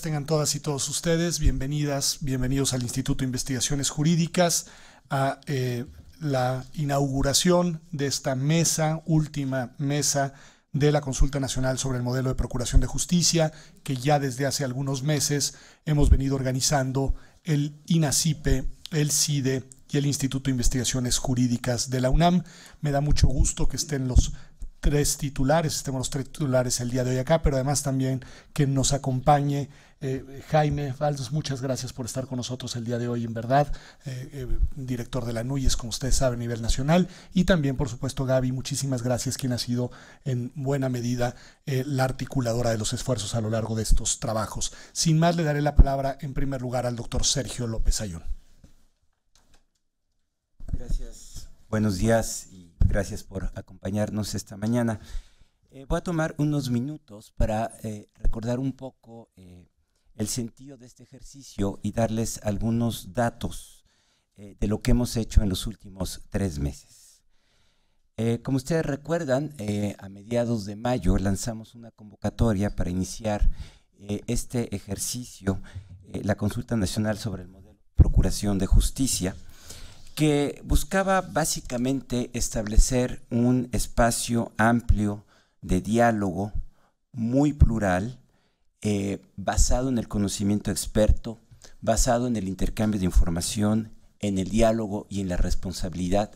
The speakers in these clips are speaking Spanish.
tengan todas y todos ustedes. Bienvenidas, bienvenidos al Instituto de Investigaciones Jurídicas, a eh, la inauguración de esta mesa, última mesa de la Consulta Nacional sobre el Modelo de Procuración de Justicia, que ya desde hace algunos meses hemos venido organizando el INACIPE, el CIDE y el Instituto de Investigaciones Jurídicas de la UNAM. Me da mucho gusto que estén los tres titulares, estemos los tres titulares el día de hoy acá, pero además también que nos acompañe eh, Jaime Valdos, muchas gracias por estar con nosotros el día de hoy, en verdad, eh, eh, director de la NUYES, como ustedes saben, a nivel nacional, y también, por supuesto, Gaby, muchísimas gracias, quien ha sido en buena medida la articuladora de los esfuerzos a lo largo de estos trabajos. Sin más, le daré la palabra, en primer lugar, al doctor Sergio López Ayón. Gracias. Buenos días Gracias por acompañarnos esta mañana. Eh, voy a tomar unos minutos para eh, recordar un poco eh, el sentido de este ejercicio y darles algunos datos de lo que hemos hecho en los últimos tres meses. como ustedes recuerdan, a mediados de mayo lanzamos una convocatoria para iniciar este ejercicio, la Consulta Nacional sobre el Modelo de Procuración de Justicia que buscaba básicamente establecer un espacio amplio de diálogo muy plural, eh, basado en el conocimiento experto, basado en el intercambio de información, en el diálogo y en la responsabilidad,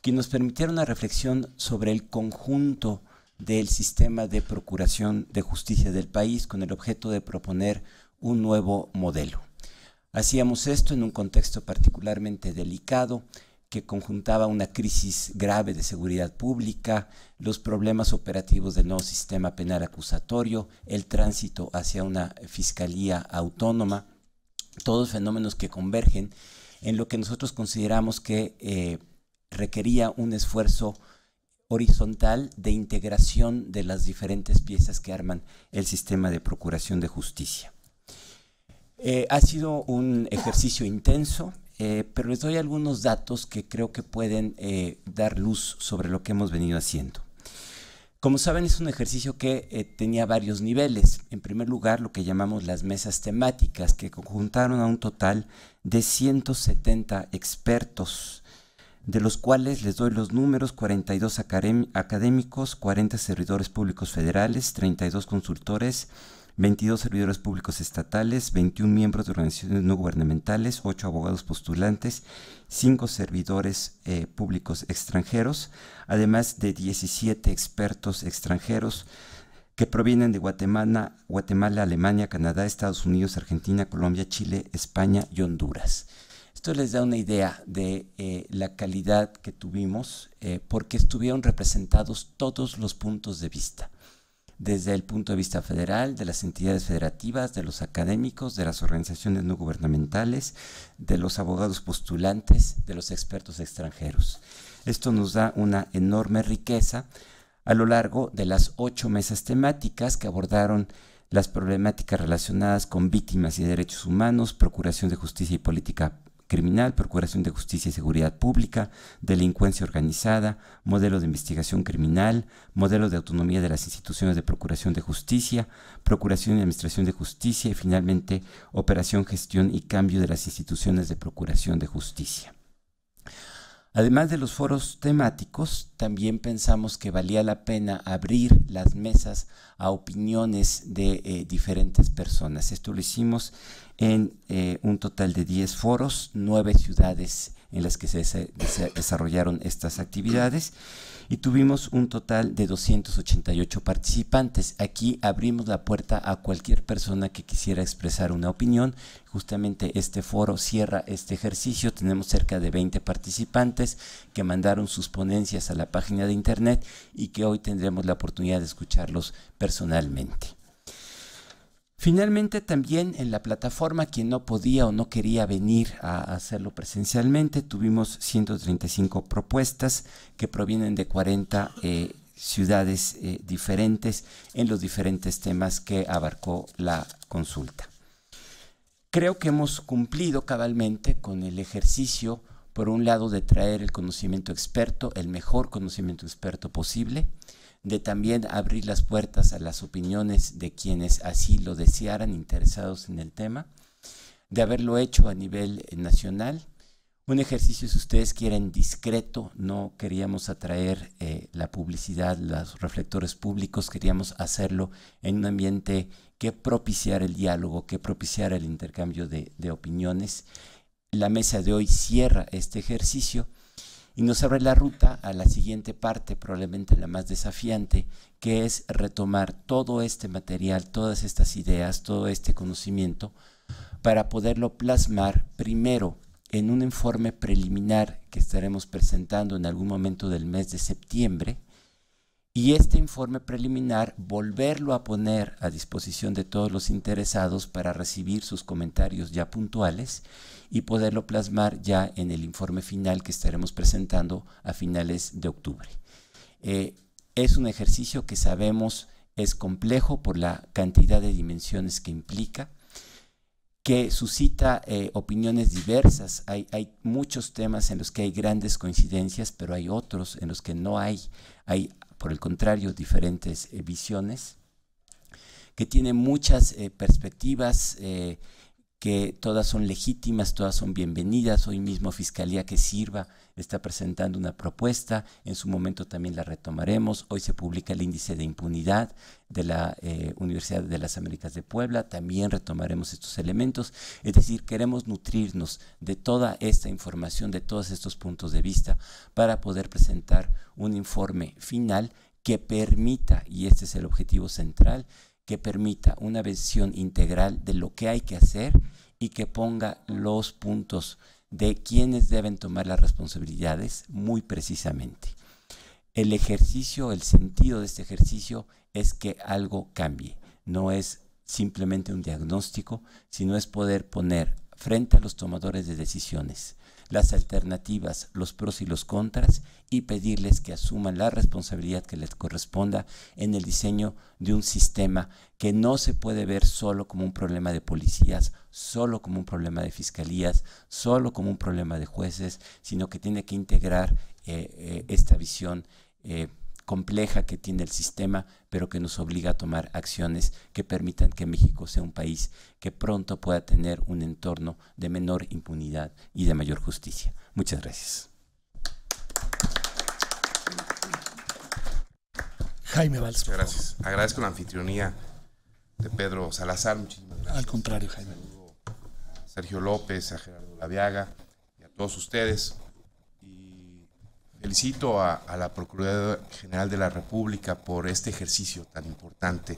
que nos permitiera una reflexión sobre el conjunto del sistema de procuración de justicia del país con el objeto de proponer un nuevo modelo. Hacíamos esto en un contexto particularmente delicado que conjuntaba una crisis grave de seguridad pública, los problemas operativos del nuevo sistema penal acusatorio, el tránsito hacia una fiscalía autónoma, todos fenómenos que convergen en lo que nosotros consideramos que eh, requería un esfuerzo horizontal de integración de las diferentes piezas que arman el sistema de procuración de justicia. Eh, ha sido un ejercicio intenso, eh, pero les doy algunos datos que creo que pueden eh, dar luz sobre lo que hemos venido haciendo. Como saben, es un ejercicio que tenía varios niveles. En primer lugar, lo que llamamos las mesas temáticas, que conjuntaron a un total de 170 expertos, de los cuales les doy los números, 42 académicos, 40 servidores públicos federales, 32 consultores, 22 servidores públicos estatales, 21 miembros de organizaciones no gubernamentales, 8 abogados postulantes, 5 servidores eh, públicos extranjeros, además de 17 expertos extranjeros que provienen de Guatemala, Alemania, Canadá, Estados Unidos, Argentina, Colombia, Chile, España y Honduras. Esto les da una idea de eh, la calidad que tuvimos eh, porque estuvieron representados todos los puntos de vista desde el punto de vista federal, de las entidades federativas, de los académicos, de las organizaciones no gubernamentales, de los abogados postulantes, de los expertos extranjeros. Esto nos da una enorme riqueza a lo largo de las ocho mesas temáticas que abordaron las problemáticas relacionadas con víctimas y derechos humanos, procuración de justicia y política criminal, procuración de justicia y seguridad pública, delincuencia organizada, modelo de investigación criminal, modelo de autonomía de las instituciones de procuración de justicia, procuración y administración de justicia y finalmente operación, gestión y cambio de las instituciones de procuración de justicia. Además de los foros temáticos, también pensamos que valía la pena abrir las mesas a opiniones de eh, diferentes personas. Esto lo hicimos en eh, un total de 10 foros, 9 ciudades en las que se desarrollaron estas actividades y tuvimos un total de 288 participantes. Aquí abrimos la puerta a cualquier persona que quisiera expresar una opinión. Justamente este foro cierra este ejercicio. Tenemos cerca de 20 participantes que mandaron sus ponencias a la página de internet y que hoy tendremos la oportunidad de escucharlos personalmente. Finalmente también en la plataforma quien no podía o no quería venir a hacerlo presencialmente, tuvimos 135 propuestas que provienen de 40 eh, ciudades eh, diferentes en los diferentes temas que abarcó la consulta. Creo que hemos cumplido cabalmente con el ejercicio, por un lado, de traer el conocimiento experto, el mejor conocimiento experto posible, de también abrir las puertas a las opiniones de quienes así lo desearan, interesados en el tema, de haberlo hecho a nivel eh, nacional. Un ejercicio, si ustedes quieren, discreto, no queríamos atraer eh, la publicidad, los reflectores públicos, queríamos hacerlo en un ambiente que propiciara el diálogo, que propiciara el intercambio de opiniones. La mesa de hoy cierra este ejercicio y nos abre la ruta a la siguiente parte, probablemente la más desafiante, que es retomar todo este material, todas estas ideas, todo este conocimiento, para poderlo plasmar primero en un informe preliminar que estaremos presentando en algún momento del mes de septiembre, y este informe preliminar volverlo a poner a disposición de todos los interesados para recibir sus comentarios ya puntuales y poderlo plasmar ya en el informe final que estaremos presentando a finales de octubre. Eh, es un ejercicio que sabemos es complejo por la cantidad de dimensiones que implica, que suscita eh, opiniones diversas. Hay, hay, muchos temas en los que hay grandes coincidencias, pero hay otros en los que no hay. Hay por el contrario, diferentes eh, visiones, que tiene muchas eh, perspectivas eh, que todas son legítimas, todas son bienvenidas. Hoy mismo Fiscalía que Sirva está presentando una propuesta, en su momento también la retomaremos. Hoy se publica el índice de impunidad de la eh, Universidad de las Américas de Puebla, también retomaremos estos elementos. Es decir, queremos nutrirnos de toda esta información, de todos estos puntos de vista, para poder presentar un informe final que permita, y este es el objetivo central, que permita una visión integral de lo que hay que hacer y que ponga los puntos de quienes deben tomar las responsabilidades muy precisamente. El ejercicio, el sentido de este ejercicio es que algo cambie, no es simplemente un diagnóstico, sino es poder poner frente a los tomadores de decisiones las alternativas, los pros y los contras y pedirles que asuman la responsabilidad que les corresponda en el diseño de un sistema que no se puede ver solo como un problema de policías, solo como un problema de fiscalías, solo como un problema de jueces, sino que tiene que integrar eh, eh, esta visión. Eh, compleja que tiene el sistema, pero que nos obliga a tomar acciones que permitan que México sea un país que pronto pueda tener un entorno de menor impunidad y de mayor justicia. Muchas gracias. Jaime Valls. Muchas gracias. Agradezco la anfitrionía de Pedro Salazar. Muchísimas gracias. Al contrario, Jaime. Sergio López, a Gerardo Laviaga y a todos ustedes felicito a, la Procuraduría General de la República por este ejercicio tan importante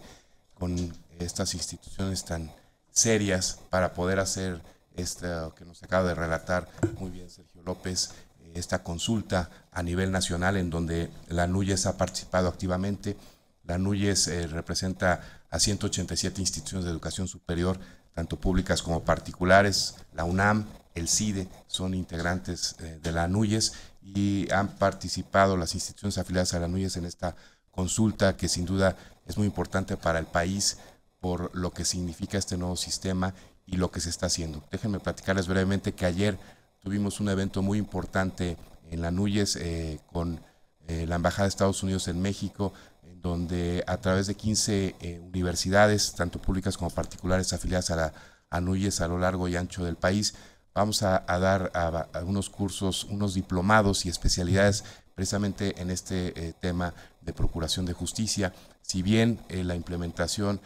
con estas instituciones tan serias para poder hacer esto que nos acaba de relatar muy bien Sergio López, eh, esta consulta a nivel nacional en donde la NUYES ha participado activamente. La NUYES eh, representa a 187 instituciones de educación superior, tanto públicas como particulares. La UNAM, el CIDE son integrantes eh, de la NUYES y han participado las instituciones afiliadas a la NUYES en esta consulta que sin duda es muy importante para el país por lo que significa este nuevo sistema y lo que se está haciendo. Déjenme platicarles brevemente que ayer tuvimos un evento muy importante en la Núñez, eh, con eh, la Embajada de Estados Unidos en México, en donde a través de 15 eh, universidades, tanto públicas como particulares, afiliadas a la a a lo largo y ancho del país, vamos a, dar algunos cursos, unos diplomados y especialidades precisamente en este eh, tema de procuración de justicia. Si bien eh, la implementación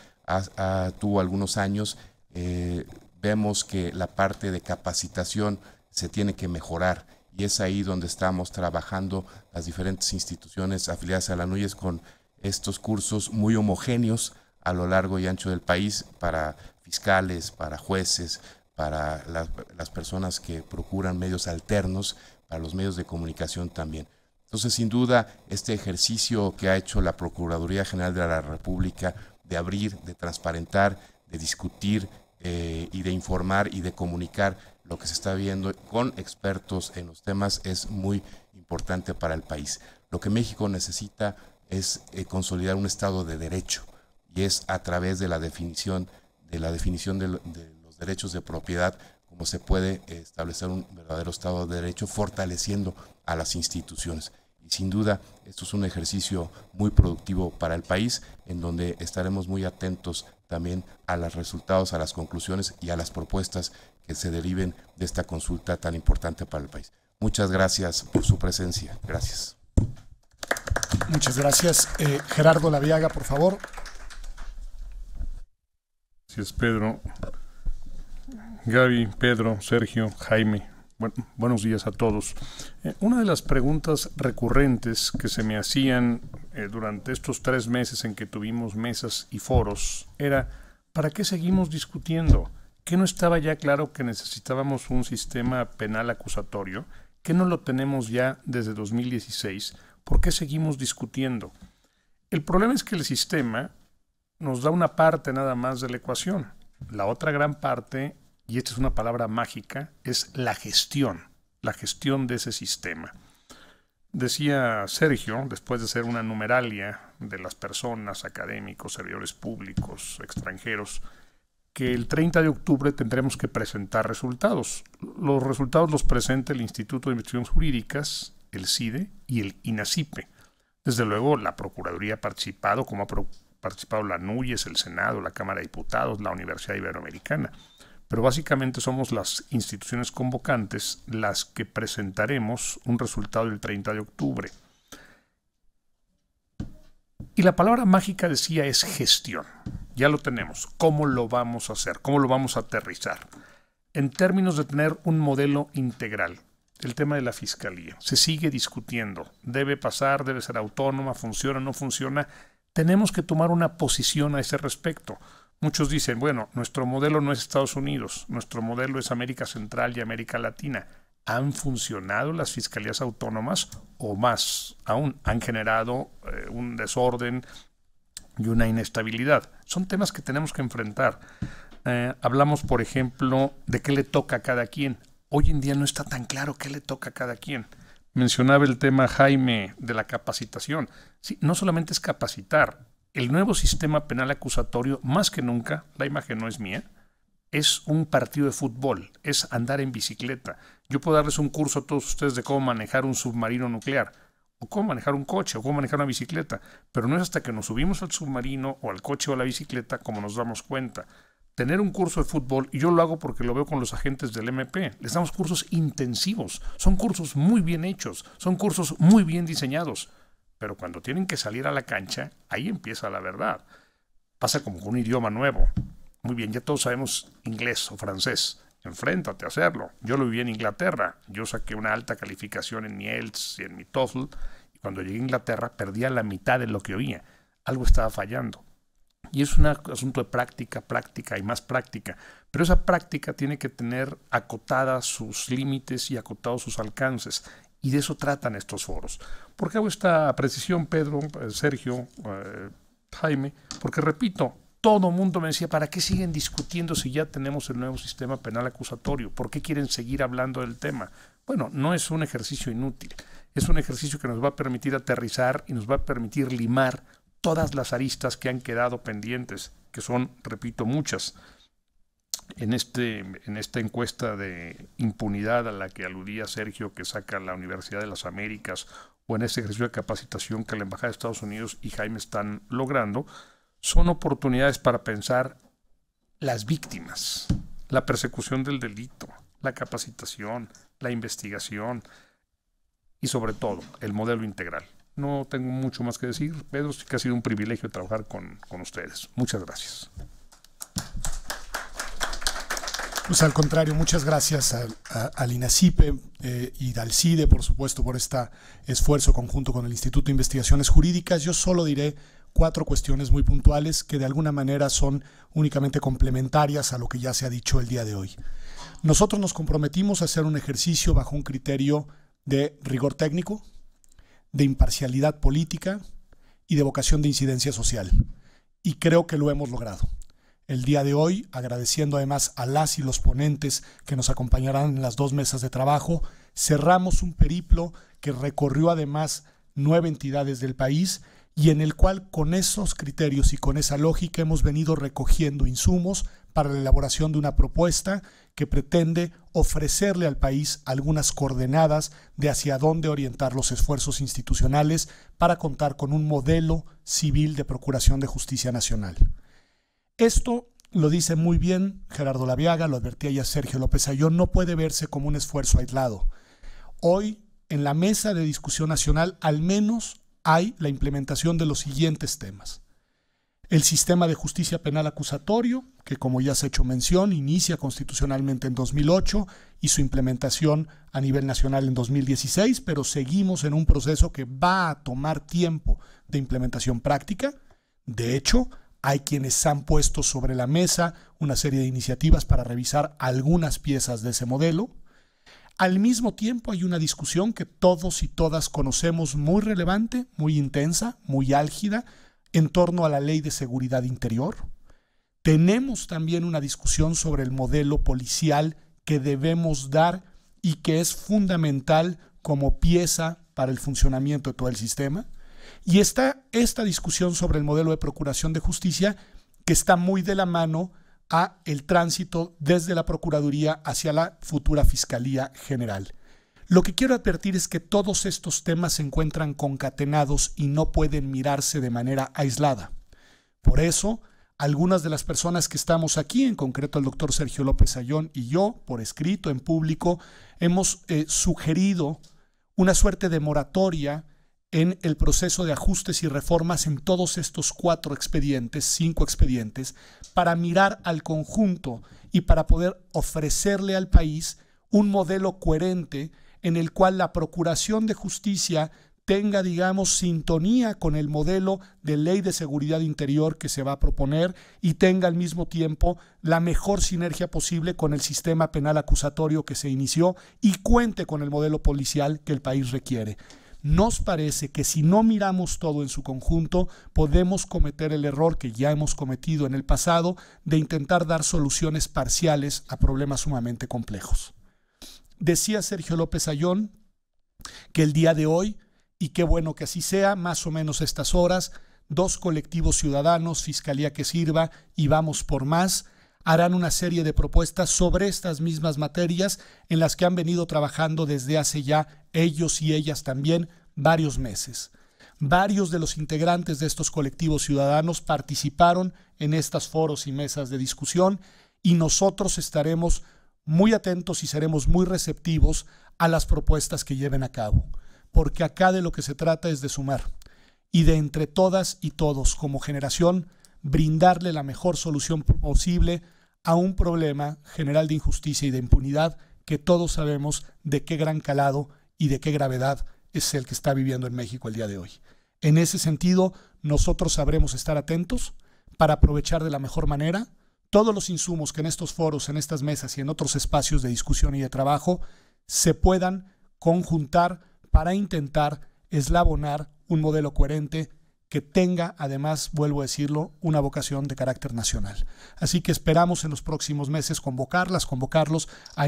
tuvo algunos años, eh, vemos que la parte de capacitación se tiene que mejorar y es ahí donde estamos trabajando las diferentes instituciones afiliadas a la NUYES con estos cursos muy homogéneos a lo largo y ancho del país para fiscales, para jueces, para las, personas que procuran medios alternos, para los medios de comunicación también. Entonces, sin duda, este ejercicio que ha hecho la Procuraduría General de la República de abrir, de transparentar, de discutir eh, y de informar y de comunicar lo que se está viendo con expertos en los temas es muy importante para el país. Lo que México necesita es eh, consolidar un Estado de derecho y es a través de la definición de la definición de derechos de propiedad, cómo se puede eh, establecer un verdadero Estado de Derecho fortaleciendo a las instituciones. Y sin duda, esto es un ejercicio muy productivo para el país, en donde estaremos muy atentos también a los resultados, a las conclusiones y a las propuestas que se deriven de esta consulta tan importante para el país. Muchas gracias por su presencia. Gracias. Muchas gracias. Eh, Gerardo Laviaga, por favor. Gracias, Pedro. Gaby, Pedro, Sergio, Jaime. buenos días a todos. Eh, una de las preguntas recurrentes que se me hacían eh, durante estos tres meses en que tuvimos mesas y foros era, ¿para qué seguimos discutiendo? ¿Qué no estaba ya claro que necesitábamos un sistema penal acusatorio? ¿Qué no lo tenemos ya desde 2016? ¿Por qué seguimos discutiendo? El problema es que el sistema nos da una parte nada más de la ecuación. La otra gran parte y esta es una palabra mágica, es la gestión, la gestión de ese sistema. Decía Sergio, después de hacer una numeralia de las personas, académicos, servidores públicos, extranjeros, que el 30 de octubre tendremos que presentar resultados. Los resultados los presenta el Instituto de Investigaciones Jurídicas, el CIDE y el INACIPE. Desde luego, la Procuraduría ha participado, como ha participado la NUYES, el Senado, la Cámara de Diputados, la Universidad Iberoamericana pero básicamente somos las instituciones convocantes las que presentaremos un resultado el 30 de octubre. Y la palabra mágica decía es gestión. Ya lo tenemos. ¿Cómo lo vamos a hacer? ¿Cómo lo vamos a aterrizar? En términos de tener un modelo integral, el tema de la fiscalía. Se sigue discutiendo. Debe pasar, debe ser autónoma, funciona, no funciona. Tenemos que tomar una posición a ese respecto. Muchos dicen, bueno, nuestro modelo no es Estados Unidos, nuestro modelo es América Central y América Latina. ¿Han funcionado las fiscalías autónomas o más aún han generado eh, un desorden y una inestabilidad? Son temas que tenemos que enfrentar. Eh, hablamos, por ejemplo, de qué le toca a cada quien. Hoy en día no está tan claro qué le toca a cada quien. Mencionaba el tema Jaime de la capacitación. Sí, no solamente es capacitar, el nuevo sistema penal acusatorio, más que nunca, la imagen no es mía, es un partido de fútbol, es andar en bicicleta. Yo puedo darles un curso a todos ustedes de cómo manejar un submarino nuclear, o cómo manejar un coche, o cómo manejar una bicicleta, pero no es hasta que nos subimos al submarino o al coche o a la bicicleta como nos damos cuenta. Tener un curso de fútbol, y yo lo hago porque lo veo con los agentes del MP, les damos cursos intensivos, son cursos muy bien hechos, son cursos muy bien diseñados pero cuando tienen que salir a la cancha, ahí empieza la verdad. Pasa como con un idioma nuevo. Muy bien, ya todos sabemos inglés o francés. Enfréntate a hacerlo. Yo lo viví en Inglaterra. Yo saqué una alta calificación en mi ELTS y en mi TOEFL. Y cuando llegué a Inglaterra perdía la mitad de lo que oía. Algo estaba fallando. Y es un asunto de práctica, práctica y más práctica. Pero esa práctica tiene que tener acotadas sus límites y acotados sus alcances. Y de eso tratan estos foros. ¿Por qué hago esta precisión, Pedro, eh, Sergio, eh, Jaime? Porque repito, todo mundo me decía, ¿para qué siguen discutiendo si ya tenemos el nuevo sistema penal acusatorio? ¿Por qué quieren seguir hablando del tema? Bueno, no es un ejercicio inútil, es un ejercicio que nos va a permitir aterrizar y nos va a permitir limar todas las aristas que han quedado pendientes, que son, repito, muchas. Este, en, esta encuesta de impunidad a la que aludía Sergio, que saca la Universidad de las Américas, o en ese ejercicio de capacitación que la Embajada de Estados Unidos y Jaime están logrando, son oportunidades para pensar las víctimas, la persecución del delito, la capacitación, la investigación y sobre todo el modelo integral. No tengo mucho más que decir, Pedro, sí que ha sido un privilegio trabajar con ustedes. Muchas gracias. Pues al contrario, muchas gracias al, INACIPE eh, y al CIDE, por supuesto, por este esfuerzo conjunto con el Instituto de Investigaciones Jurídicas. Yo solo diré cuatro cuestiones muy puntuales que de alguna manera son únicamente complementarias a lo que ya se ha dicho el día de hoy. Nosotros nos comprometimos a hacer un ejercicio bajo un criterio de rigor técnico, de imparcialidad política y de vocación de incidencia social. Y creo que lo hemos logrado el día de hoy, agradeciendo además a las y los ponentes que nos acompañarán en las dos mesas de trabajo, cerramos un periplo que recorrió además nueve entidades del país y en el cual con esos criterios y con esa lógica hemos venido recogiendo insumos para la elaboración de una propuesta que pretende ofrecerle al país algunas coordenadas de hacia dónde orientar los esfuerzos institucionales para contar con un modelo civil de procuración de justicia nacional. Esto lo dice muy bien Gerardo Laviaga, lo advertía ya Sergio López Ayón, no puede verse como un esfuerzo aislado. Hoy, en la mesa de discusión nacional, al menos hay la implementación de los siguientes temas. El sistema de justicia penal acusatorio, que como ya se ha hecho mención, inicia constitucionalmente en 2008 y su implementación a nivel nacional en 2016, pero seguimos en un proceso que va a tomar tiempo de implementación práctica. De hecho, hay quienes han puesto sobre la mesa una serie de iniciativas para revisar algunas piezas de ese modelo. Al mismo tiempo hay una discusión que todos y todas conocemos muy relevante, muy intensa, muy álgida, en torno a la ley de seguridad interior. Tenemos también una discusión sobre el modelo policial que debemos dar y que es fundamental como pieza para el funcionamiento de todo el sistema. Y está esta discusión sobre el modelo de procuración de justicia que está muy de la mano a el tránsito desde la Procuraduría hacia la futura Fiscalía General. Lo que quiero advertir es que todos estos temas se encuentran concatenados y no pueden mirarse de manera aislada. Por eso, algunas de las personas que estamos aquí, en concreto el doctor Sergio López Ayón y yo, por escrito, en público, hemos eh, sugerido una suerte de moratoria en el proceso de ajustes y reformas en todos estos cuatro expedientes, cinco expedientes, para mirar al conjunto y para poder ofrecerle al país un modelo coherente en el cual la Procuración de Justicia tenga, digamos, sintonía con el modelo de ley de seguridad interior que se va a proponer y tenga al mismo tiempo la mejor sinergia posible con el sistema penal acusatorio que se inició y cuente con el modelo policial que el país requiere nos parece que si no miramos todo en su conjunto, podemos cometer el error que ya hemos cometido en el pasado de intentar dar soluciones parciales a problemas sumamente complejos. Decía Sergio López Ayón que el día de hoy, y qué bueno que así sea, más o menos estas horas, dos colectivos ciudadanos, Fiscalía que Sirva y Vamos por Más, harán una serie de propuestas sobre estas mismas materias en las que han venido trabajando desde hace ya ellos y ellas también varios meses. Varios de los integrantes de estos colectivos ciudadanos participaron en estos foros y mesas de discusión y nosotros estaremos muy atentos y seremos muy receptivos a las propuestas que lleven a cabo, porque acá de lo que se trata es de sumar y de entre todas y todos como generación brindarle la mejor solución posible a un problema general de injusticia y de impunidad que todos sabemos de qué gran calado y de qué gravedad es el que está viviendo en México el día de hoy. En ese sentido, nosotros sabremos estar atentos para aprovechar de la mejor manera todos los insumos que en estos foros, en estas mesas y en otros espacios de discusión y de trabajo se puedan conjuntar para intentar eslabonar un modelo coherente que tenga, además, vuelvo a decirlo, una vocación de carácter nacional. Así que esperamos en los próximos meses convocarlas, convocarlos a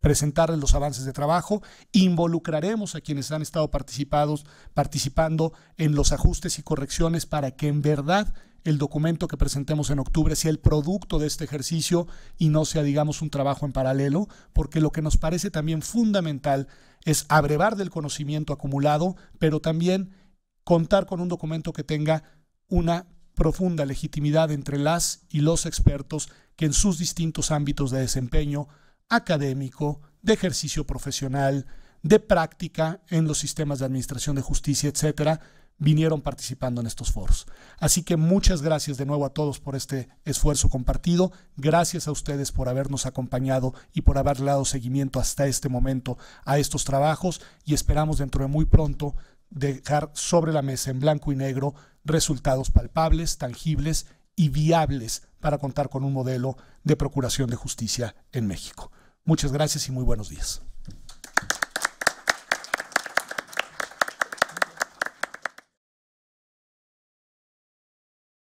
presentarles los avances de trabajo, involucraremos a quienes han estado participados, participando en los ajustes y correcciones para que en verdad el documento que presentemos en octubre sea el producto de este ejercicio y no sea, digamos, un trabajo en paralelo, porque lo que nos parece también fundamental es abrevar del conocimiento acumulado, pero también contar con un documento que tenga una profunda legitimidad entre las y los expertos que en sus distintos ámbitos de desempeño académico, de ejercicio profesional, de práctica en los sistemas de administración de justicia, etcétera, vinieron participando en estos foros. Así que muchas gracias de nuevo a todos por este esfuerzo compartido. Gracias a ustedes por habernos acompañado y por haber dado seguimiento hasta este momento a estos trabajos y esperamos dentro de muy pronto dejar sobre la mesa en blanco y negro resultados palpables, tangibles y viables para contar con un modelo de procuración de justicia en México. Muchas gracias y muy buenos días.